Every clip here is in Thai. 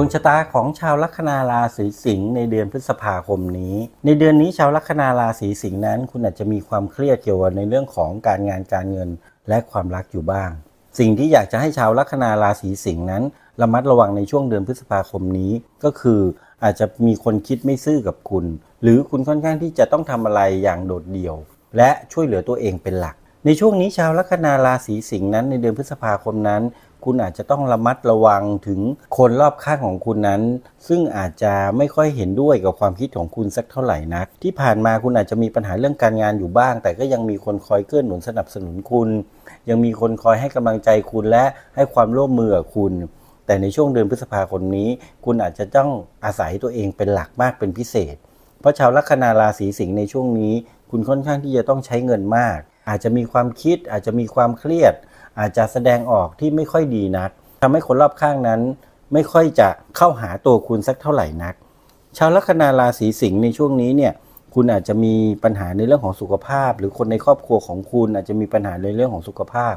วงชะตาของชาวลัคนาราศีสิงห์ในเดือนพฤษภาคมนี้ ในเดือนนี้ชาวลัคนาราศีสิงห์นั้น คุณอาจจะมีความเครียดเกี่ยวกับในเรื่องของการงานการเงินและความรักอยู่บ้าง สิ่งที่อยากจะให้ชาวลัคนาราศีสิงห์นั้น ระมัดระวังในช่วงเดือนพฤษภาคมนี้ ก็คืออาจจะมีคนคิดไม่ซื่อกับคุณ หรือคุณค่อนข้างที่จะต้องทำอะไรอย่างโดดเดี่ยว และช่วยเหลือตัวเองเป็นหลัก ในช่วงนี้ชาวลัคนาราศีสิงห์นั้นในเดือนพฤษภาคมนั้นคุณอาจจะต้องระมัดระวังถึงคนรอบข้างของคุณนั้น ซึ่งอาจจะไม่ค่อยเห็นด้วยกับความคิดของคุณสักเท่าไหร่นักที่ผ่านมาคุณอาจจะมีปัญหาเรื่องการงานอยู่บ้าง แต่ก็ยังมีคนคอยเกื้อหนุนสนับสนุนคุณ ยังมีคนคอยให้กำลังใจคุณและให้ความร่วมมือกับคุณ แต่ในช่วงเดือนพฤษภาคมนี้ คุณอาจจะต้องอาศัยตัวเองเป็นหลักมากเป็นพิเศษ เพราะชาวลัคนาราศีสิงห์ในช่วงนี้ คุณค่อนข้างที่จะต้องใช้เงินมาก อาจจะมีความคิดอาจจะมีความเครียดอาจจะแสดงออกที่ไม่ค่อยดีนัก ทำให้คนรอบข้างนั้น ไม่ค่อยจะเข้าหาตัวคุณสักเท่าไหร่นัก ชาวลัคนาราศีสิงห์ในช่วงนี้เนี่ยคุณอาจจะมีปัญหาในเรื่องของสุขภาพ หรือคนในครอบครัวของคุณอาจจะมีปัญหาในเรื่องของสุขภาพ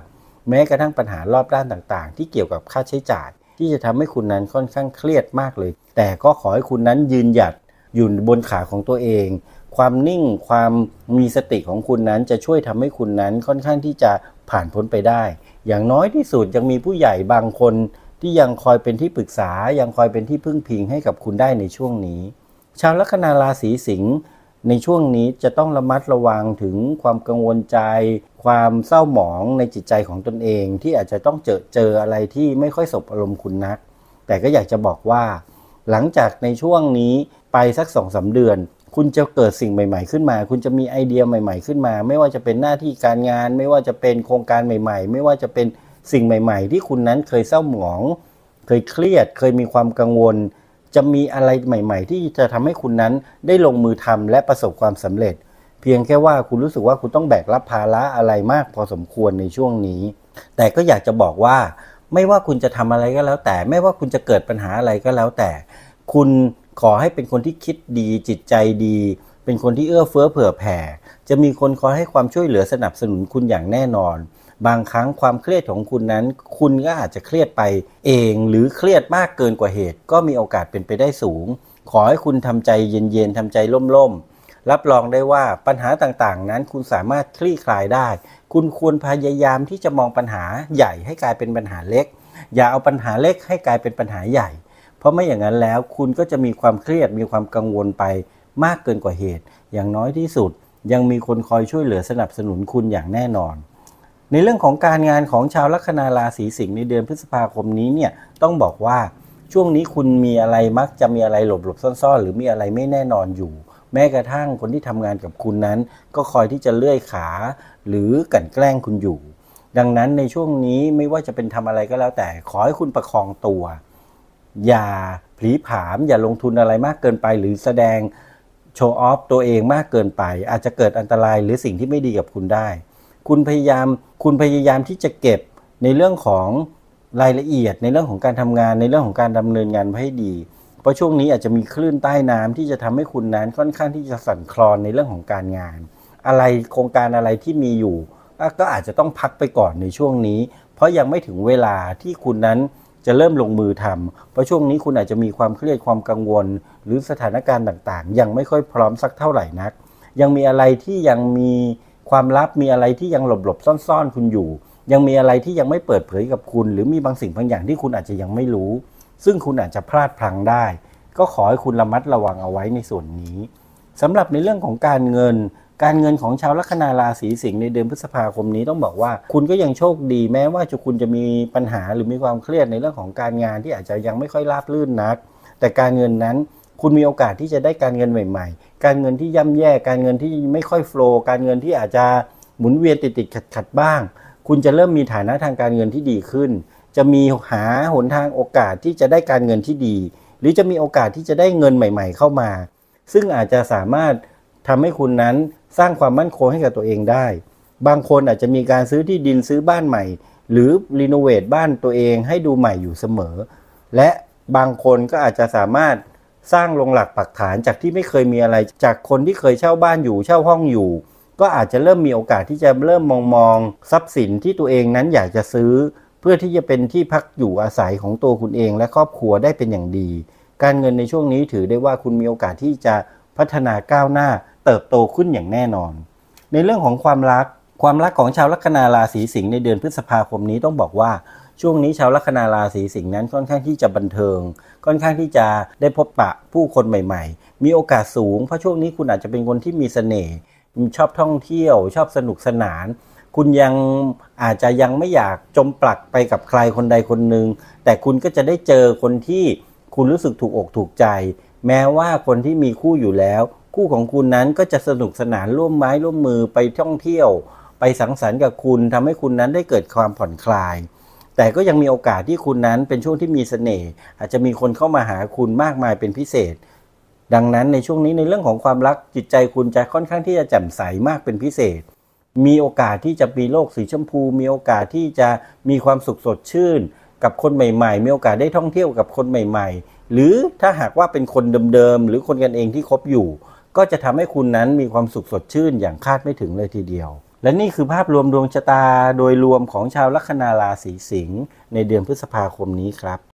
แม้กระทั่งปัญหารอบด้านต่างๆ ที่เกี่ยวกับค่าใช้จ่ายที่จะทำให้คุณนั้นค่อนข้างเครียดมากเลย แต่ก็ขอให้คุณนั้นยืนหยัดอยู่บนขาของตัวเองความนิ่งความมีสติของคุณนั้นจะช่วยทำให้คุณนั้นค่อนข้างที่จะผ่านพ้นไปได้ อย่างน้อยที่สุดยังมีผู้ใหญ่บางคนที่ยังคอยเป็นที่ปรึกษา ยังคอยเป็นที่พึ่งพิงให้กับคุณได้ในช่วงนี้ ชาวลัคนาราศีสิงห์ในช่วงนี้จะต้องระมัดระวังถึงความกังวลใจ ความเศร้าหมองในจิตใจของตนเองที่อาจจะต้องเจอเจออะไรที่ไม่ค่อยสบอารมณ์คุณนัก แต่ก็อยากจะบอกว่า หลังจากในช่วงนี้ไปสักสองสาเดือนคุณจะเกิดสิ่งใหม่ๆขึ้นมา คุณจะมีไอเดียใหม่ๆขึ้นมา ไม่ว่าจะเป็นหน้าที่การงาน ไม่ว่าจะเป็นโครงการใหม่ ๆ ไม่ว่าจะเป็นสิ่งใหม่ ๆ ที่คุณนั้นเคยเศร้าหมอง เคยเครียด เคยมีความกังวล จะมีอะไรใหม่ ๆ ที่จะทำให้คุณนั้นได้ลงมือทำและประสบความสำเร็จ เพียงแค่ว่าคุณรู้สึกว่าคุณต้องแบกรับภาระอะไรมากพอสมควรในช่วงนี้ แต่ก็อยากจะบอกว่า ไม่ว่าคุณจะทำอะไรก็แล้ว แต่ ไม่ว่าคุณจะเกิดปัญหาอะไรก็แล้ว แต่คุณขอให้เป็นคนที่คิดดีจิตใจดี เป็นคนที่เอื้อเฟื้อเผื่อแผ่ จะมีคนคอยให้ความช่วยเหลือสนับสนุนคุณอย่างแน่นอน บางครั้งความเครียดของคุณนั้น คุณก็อาจจะเครียดไปเองหรือเครียดมากเกินกว่าเหตุ ก็มีโอกาสเป็นไปได้สูง ขอให้คุณทำใจเย็นๆทำใจล่มๆรับรองได้ว่าปัญหาต่างๆ นั้นคุณสามารถคลี่คลายได้ คุณควรพยายามที่จะมองปัญหาใหญ่ให้กลายเป็นปัญหาเล็ก อย่าเอาปัญหาเล็กให้กลายเป็นปัญหาใหญ่เพราะไม่อย่างนั้นแล้วคุณก็จะมีความเครียดมีความกังวลไปมากเกินกว่าเหตุ อย่างน้อยที่สุด ยังมีคนคอยช่วยเหลือสนับสนุนคุณอย่างแน่นอน ในเรื่องของการงานของชาวลัคนาราศีสิงห์ในเดือนพฤษภาคมนี้เนี่ยต้องบอกว่าช่วงนี้คุณมีอะไรมักจะมีอะไรหลบหลบซ่อน ๆ หรือมีอะไรไม่แน่นอนอยู่ แม้กระทั่งคนที่ทำงานกับคุณนั้น ก็คอยที่จะเลื่อยขา หรือกันแกล้งคุณอยู่ ดังนั้นในช่วงนี้ไม่ว่าจะเป็นทำอะไรก็แล้วแต่ขอให้คุณประคองตัวอย่าผลีผามอย่าลงทุนอะไรมากเกินไป หรือแสดงโชว์ออฟตัวเองมากเกินไป อาจจะเกิดอันตรายหรือสิ่งที่ไม่ดีกับคุณได้ คุณพยายามคุณพยายามที่จะเก็บในเรื่องของรายละเอียดในเรื่องของการทำงาน ในเรื่องของการดำเนินงานให้ดี เพราะช่วงนี้อาจจะมีคลื่นใต้น้ำที่จะทำให้คุณนั้น ค่อนข้างที่จะสั่นคลอนในเรื่องของการงาน อะไรโครงการอะไรที่มีอยู่ก็อาจจะต้องพักไปก่อนในช่วงนี้ เพราะยังไม่ถึงเวลาที่คุณนั้นจะเริ่มลงมือทำเพราะช่วงนี้คุณอาจจะมีความเครียดความกังวล หรือสถานการณ์ต่าง ๆ ยังไม่ค่อยพร้อมสักเท่าไหร่นัก ยังมีอะไรที่ยังมีความลับ มีอะไรที่ยังหลบหลบซ่อน ๆคุณอยู่ ยังมีอะไรที่ยังไม่เปิดเผยกับคุณ หรือมีบางสิ่งบางอย่างที่คุณอาจจะยังไม่รู้ ซึ่งคุณอาจจะพลาดพลั้งได้ ก็ขอให้คุณระมัดระวังเอาไว้ในส่วนนี้สำหรับในเรื่องของการเงินการเงินของชาวลัคนาราศีสิงห์ในเดือนพฤษภาคมนี้ต้องบอกว่า คุณก็ยังโชคดีแม้ว่าจะคุณจะมีปัญหาหรือมีความเครียดในเรื่องของการงานที่อาจจะยังไม่ค่อยราบรื่นนัก แต่การเงินนั้นคุณมีโอกาสที่จะได้การเงินใหม่ ๆ การเงินที่ย่ำแย่การเงินที่ไม่ค่อยโฟล์การเงินที่อาจจะหมุนเวียนติดติดขัดขัดบ้าง คุณจะเริ่มมีฐานะทางการเงินที่ดีขึ้น จะมีหาหนทางโอกาสที่จะได้การเงินที่ดี หรือจะมีโอกาสที่จะได้เงินใหม่ๆ เข้ามา ซึ่งอาจจะสามารถทำให้คุณนั้นสร้างความมั่นคงให้กับตัวเองได้ บางคนอาจจะมีการซื้อที่ดินซื้อบ้านใหม่ หรือรีโนเวทบ้านตัวเองให้ดูใหม่อยู่เสมอ และบางคนก็อาจจะสามารถสร้างลงหลักปักฐานจากที่ไม่เคยมีอะไรจากคนที่เคยเช่าบ้านอยู่เช่าห้องอยู่ ก็อาจจะเริ่มมีโอกาสที่จะเริ่มมองมองทรัพย์สินที่ตัวเองนั้นอยากจะซื้อ เพื่อที่จะเป็นที่พักอยู่อาศัยของตัวคุณเองและครอบครัวได้เป็นอย่างดี การเงินในช่วงนี้ถือได้ว่าคุณมีโอกาสที่จะพัฒนาก้าวหน้าเติบโตขึ้นอย่างแน่นอน ในเรื่องของความรัก ความรักของชาวลัคนาราศีสิงห์ในเดือนพฤษภาคมนี้ต้องบอกว่า ช่วงนี้ชาวลัคนาราศีสิงห์นั้นค่อนข้างที่จะบันเทิง ค่อนข้างที่จะได้พบปะผู้คนใหม่ๆ มีโอกาสสูง เพราะช่วงนี้คุณอาจจะเป็นคนที่มีเสน่ห์ชอบท่องเที่ยวชอบสนุกสนาน คุณยังอาจจะยังไม่อยากจมปลักไปกับใครคนใดคนหนึ่ง แต่คุณก็จะได้เจอคนที่ คุณรู้สึกถูกอกถูกใจ แม้ว่าคนที่มีคู่อยู่แล้วคู่ของคุณนั้นก็จะสนุกสนานร่วมไม้ร่วมมือไปท่องเที่ยว ไปสังสรรค์กับคุณทำให้คุณนั้นได้เกิดความผ่อนคลาย แต่ก็ยังมีโอกาสที่คุณนั้นเป็นช่วงที่มีสเสน่ห์อาจจะมีคนเข้ามาหาคุณมากมายเป็นพิเศษ ดังนั้นในช่วงนี้ในเรื่องของความรักจิตใจคุณจะค่อนข้างที่จะแจ่มใสมากเป็นพิเศษ มีโอกาสที่จะมีโลกสีชมพู มีโอกาสที่จะมีความสุขสดชื่น กับคนใหม่ ๆ มีโอกาสได้ท่องเที่ยวกับคนใหม่ๆ หรือถ้าหากว่าเป็นคนเดิมๆหรือคนกันเองที่คบอยู่ก็จะทำให้คุณนั้นมีความสุขสดชื่นอย่างคาดไม่ถึงเลยทีเดียว และนี่คือภาพรวมดวงชะตา โดยรวมของชาวลัคนาราศีสิงห์ในเดือนพฤษภาคมนี้ครับ